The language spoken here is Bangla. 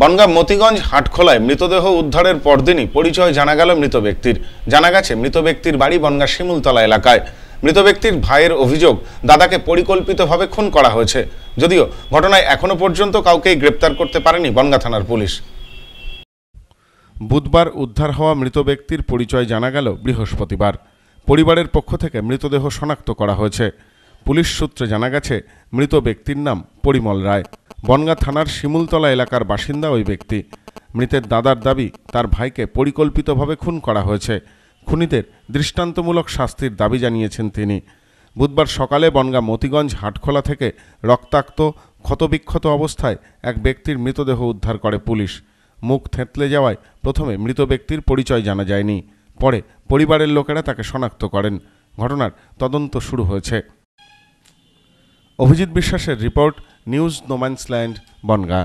বনগাঁ মতিগঞ্জ হাটখোলায় মৃতদেহ উদ্ধারের পরদিনই পরিচয় জানা গেল মৃত ব্যক্তির জানা গেছে মৃত ব্যক্তির বাড়ি বনগাঁ শিমুলতলা এলাকায় মৃত ব্যক্তির ভাইয়ের অভিযোগ দাদাকে পরিকল্পিতভাবে খুন করা হয়েছে যদিও ঘটনায় এখনও পর্যন্ত কাউকেই গ্রেপ্তার করতে পারেনি বনগাঁ থানার পুলিশ বুধবার উদ্ধার হওয়া মৃত ব্যক্তির পরিচয় জানা গেল বৃহস্পতিবার পরিবারের পক্ষ থেকে মৃতদেহ শনাক্ত করা হয়েছে পুলিশ সূত্রে জানা গেছে মৃত ব্যক্তির নাম পরিমল রায় বনগা থানার শিমুলতলা এলাকার বাসিন্দা ওই ব্যক্তি মৃতের দাদার দাবি তার ভাইকে পরিকল্পিতভাবে খুন করা হয়েছে খুনিদের দৃষ্টান্তমূলক শাস্তির দাবি জানিয়েছেন তিনি বুধবার সকালে বনগা মতিগঞ্জ হাটখোলা থেকে রক্তাক্ত ক্ষতবিক্ষত অবস্থায় এক ব্যক্তির মৃতদেহ উদ্ধার করে পুলিশ মুখ থেঁতলে যাওয়ায় প্রথমে মৃত ব্যক্তির পরিচয় জানা যায়নি পরে পরিবারের লোকেরা তাকে শনাক্ত করেন ঘটনার তদন্ত শুরু হয়েছে অভিজিৎ বিশ্বাসের রিপোর্ট নিউজ নোম্যান্সল্যান্ড বনগাঁ